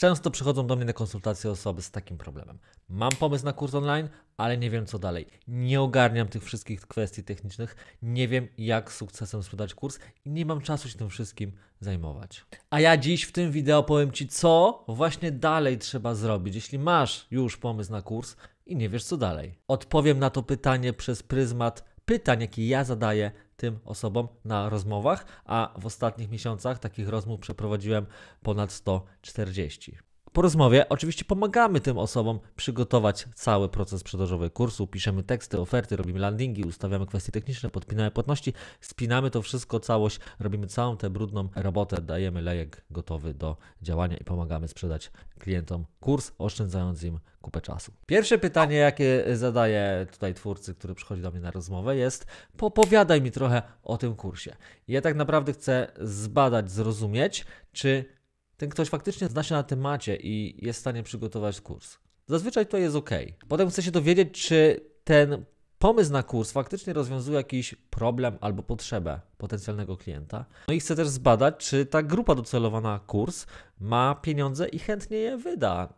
Często przychodzą do mnie na konsultacje osoby z takim problemem. Mam pomysł na kurs online, ale nie wiem co dalej. Nie ogarniam tych wszystkich kwestii technicznych, nie wiem jak z sukcesem sprzedać kurs i nie mam czasu się tym wszystkim zajmować. A ja dziś w tym wideo powiem Ci, co właśnie dalej trzeba zrobić, jeśli masz już pomysł na kurs i nie wiesz co dalej. Odpowiem na to pytanie przez pryzmat pytań, jakie ja zadaję tym osobom na rozmowach, a w ostatnich miesiącach takich rozmów przeprowadziłem ponad 140. Po rozmowie oczywiście pomagamy tym osobom przygotować cały proces sprzedażowy kursu, piszemy teksty, oferty, robimy landingi, ustawiamy kwestie techniczne, podpinamy płatności, spinamy to wszystko, całość, robimy całą tę brudną robotę, dajemy lejek gotowy do działania i pomagamy sprzedać klientom kurs, oszczędzając im kupę czasu. Pierwsze pytanie, jakie zadaję tutaj twórcy, który przychodzi do mnie na rozmowę, jest: popowiadaj mi trochę o tym kursie. Ja tak naprawdę chcę zbadać, zrozumieć, czy ten ktoś faktycznie zna się na temacie i jest w stanie przygotować kurs. Zazwyczaj to jest ok. Potem chcę się dowiedzieć, czy ten pomysł na kurs faktycznie rozwiązuje jakiś problem albo potrzebę potencjalnego klienta. No i chcę też zbadać, czy ta grupa docelowa na kurs ma pieniądze i chętnie je wyda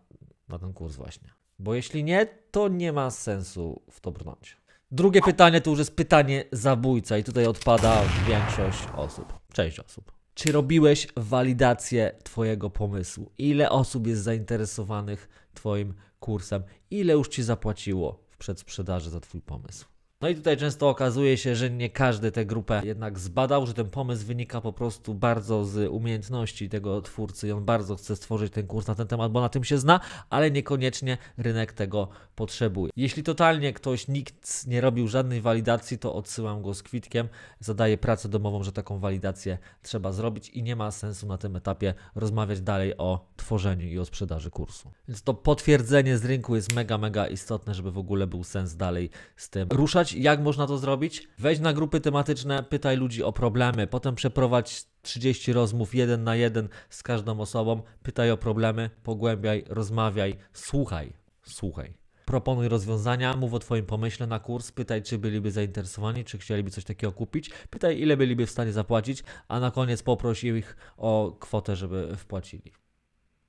na ten kurs właśnie. Bo jeśli nie, to nie ma sensu w to brnąć. Drugie pytanie to już jest pytanie zabójca i tutaj odpada większość osób. Część osób. Czy robiłeś walidację Twojego pomysłu? Ile osób jest zainteresowanych Twoim kursem? Ile już Ci zapłaciło w przedsprzedaży za Twój pomysł? No i tutaj często okazuje się, że nie każdy tę grupę jednak zbadał, że ten pomysł wynika po prostu bardzo z umiejętności tego twórcy i on bardzo chce stworzyć ten kurs na ten temat, bo na tym się zna, ale niekoniecznie rynek tego potrzebuje. Jeśli totalnie ktoś, nikt nie robił żadnej walidacji, to odsyłam go z kwitkiem, zadaję pracę domową, że taką walidację trzeba zrobić i nie ma sensu na tym etapie rozmawiać dalej o tworzeniu i o sprzedaży kursu. Więc to potwierdzenie z rynku jest mega, mega istotne, żeby w ogóle był sens dalej z tym ruszać jak można to zrobić? Wejdź na grupy tematyczne, pytaj ludzi o problemy, potem przeprowadź 30 rozmów jeden na jeden z każdą osobą, pytaj o problemy, pogłębiaj, rozmawiaj, słuchaj, słuchaj. Proponuj rozwiązania, mów o Twoim pomyśle na kurs, pytaj, czy byliby zainteresowani, czy chcieliby coś takiego kupić, pytaj, ile byliby w stanie zapłacić, a na koniec poproś ich o kwotę, żeby wpłacili.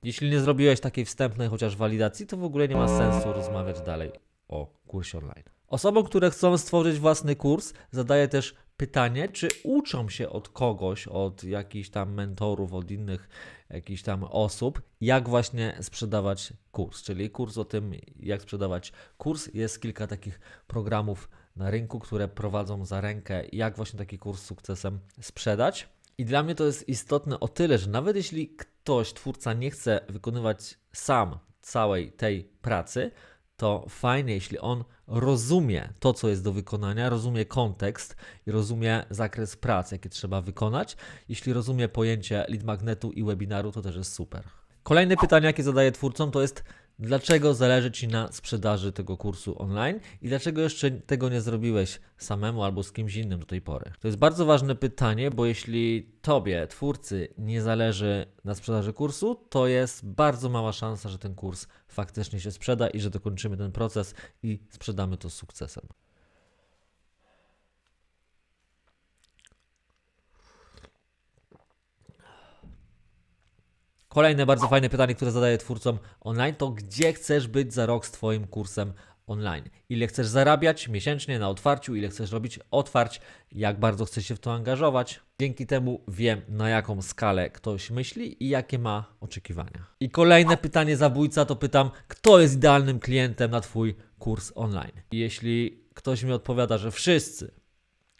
Jeśli nie zrobiłeś takiej wstępnej chociaż walidacji, to w ogóle nie ma sensu rozmawiać dalej o kursie online. Osobom, które chcą stworzyć własny kurs, zadaję też pytanie, czy uczą się od kogoś, od jakichś tam mentorów, od innych jakichś tam osób, jak właśnie sprzedawać kurs. Czyli kurs o tym, jak sprzedawać kurs. Jest kilka takich programów na rynku, które prowadzą za rękę, jak właśnie taki kurs z sukcesem sprzedać. I dla mnie to jest istotne o tyle, że nawet jeśli ktoś, twórca, nie chce wykonywać sam całej tej pracy, to fajnie, jeśli on rozumie to, co jest do wykonania, rozumie kontekst i rozumie zakres prac, jakie trzeba wykonać. Jeśli rozumie pojęcie lead magnetu i webinaru, to też jest super. Kolejne pytanie, jakie zadaję twórcom, to jest dlaczego zależy Ci na sprzedaży tego kursu online i dlaczego jeszcze tego nie zrobiłeś samemu albo z kimś innym do tej pory. To jest bardzo ważne pytanie, bo jeśli Tobie, twórcy, nie zależy na sprzedaży kursu, to jest bardzo mała szansa, że ten kurs faktycznie się sprzeda i że dokończymy ten proces i sprzedamy to z sukcesem. Kolejne bardzo fajne pytanie, które zadaję twórcom online, to gdzie chcesz być za rok z Twoim kursem online? Ile chcesz zarabiać miesięcznie na otwarciu, ile chcesz robić otwarć, jak bardzo chcesz się w to angażować. Dzięki temu wiem, na jaką skalę ktoś myśli i jakie ma oczekiwania. I kolejne pytanie zabójca to pytam, kto jest idealnym klientem na Twój kurs online? jeśli ktoś mi odpowiada, że wszyscy,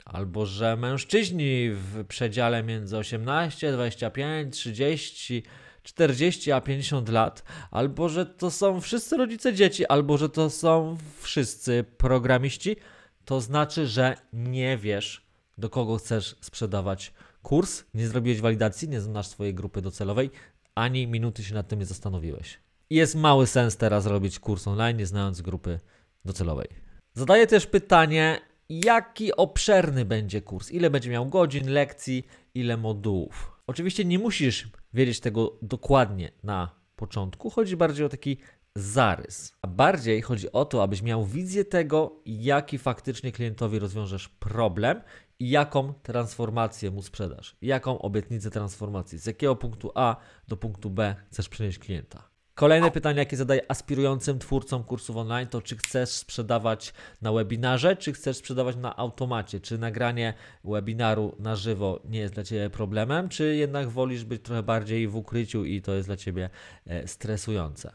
albo że mężczyźni w przedziale między 18, 25, 30 40 a 50 lat, albo że to są wszyscy rodzice dzieci, albo że to są wszyscy programiści, to znaczy, że nie wiesz, do kogo chcesz sprzedawać kurs, nie zrobiłeś walidacji, nie znasz swojej grupy docelowej, ani minuty się nad tym nie zastanowiłeś. Jest mały sens teraz robić kurs online, nie znając grupy docelowej. Zadaję też pytanie, jaki obszerny będzie kurs, ile będzie miał godzin, lekcji, ile modułów. Oczywiście nie musisz wiedzieć tego dokładnie na początku. Chodzi bardziej o taki zarys. A bardziej chodzi o to, abyś miał wizję tego, jaki faktycznie klientowi rozwiążesz problem i jaką transformację mu sprzedasz. Jaką obietnicę transformacji, z jakiego punktu A do punktu B chcesz przynieść klienta. Kolejne pytanie, jakie zadaję aspirującym twórcom kursów online, to czy chcesz sprzedawać na webinarze, czy chcesz sprzedawać na automacie? Czy nagranie webinaru na żywo nie jest dla Ciebie problemem, czy jednak wolisz być trochę bardziej w ukryciu i to jest dla Ciebie e, stresujące?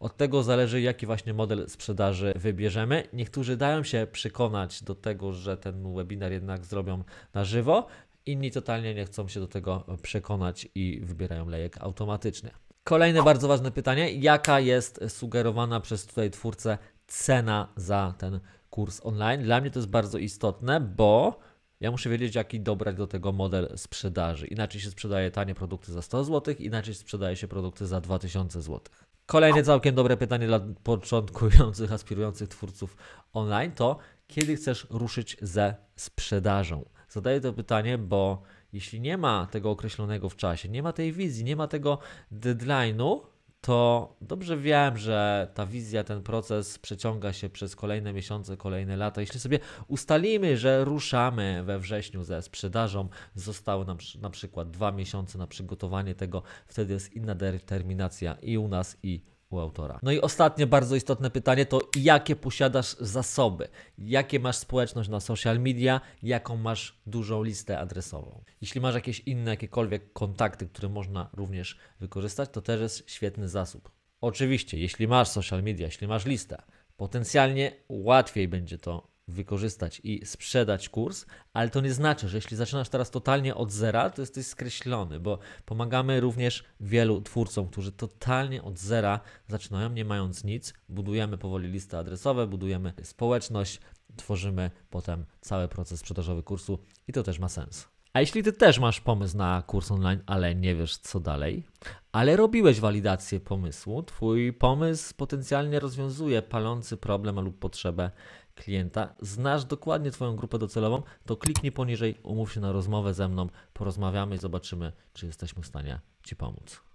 Od tego zależy, jaki właśnie model sprzedaży wybierzemy. Niektórzy dają się przekonać do tego, że ten webinar jednak zrobią na żywo, inni totalnie nie chcą się do tego przekonać i wybierają lejek automatyczny. Kolejne bardzo ważne pytanie, jaka jest sugerowana przez tutaj twórcę cena za ten kurs online? Dla mnie to jest bardzo istotne, bo ja muszę wiedzieć, jaki dobrać do tego model sprzedaży. Inaczej się sprzedaje tanie produkty za 100 zł, inaczej sprzedaje się produkty za 2000 zł. Kolejne całkiem dobre pytanie dla początkujących, aspirujących twórców online to kiedy chcesz ruszyć ze sprzedażą? Zadaję to pytanie, bo jeśli nie ma tego określonego w czasie, nie ma tej wizji, nie ma tego deadline'u, to dobrze wiem, że ta wizja, ten proces przeciąga się przez kolejne miesiące, kolejne lata. Jeśli sobie ustalimy, że ruszamy we wrześniu ze sprzedażą, zostały nam na przykład dwa miesiące na przygotowanie tego, wtedy jest inna determinacja i u nas, i u autora. No i ostatnie bardzo istotne pytanie to jakie posiadasz zasoby? Jakie masz społeczność na social media? Jaką masz dużą listę adresową? Jeśli masz jakieś inne jakiekolwiek kontakty, które można również wykorzystać, to też jest świetny zasób. Oczywiście, jeśli masz social media, jeśli masz listę, potencjalnie łatwiej będzie to wykorzystać i sprzedać kurs, ale to nie znaczy, że jeśli zaczynasz teraz totalnie od zera, to jesteś skreślony, bo pomagamy również wielu twórcom, którzy totalnie od zera zaczynają, nie mając nic, budujemy powoli listy adresowe, budujemy społeczność, tworzymy potem cały proces sprzedażowy kursu i to też ma sens. A jeśli ty też masz pomysł na kurs online, ale nie wiesz co dalej, ale robiłeś walidację pomysłu, twój pomysł potencjalnie rozwiązuje palący problem lub potrzebę klienta, znasz dokładnie Twoją grupę docelową, to kliknij poniżej, umów się na rozmowę ze mną, porozmawiamy i zobaczymy, czy jesteśmy w stanie Ci pomóc.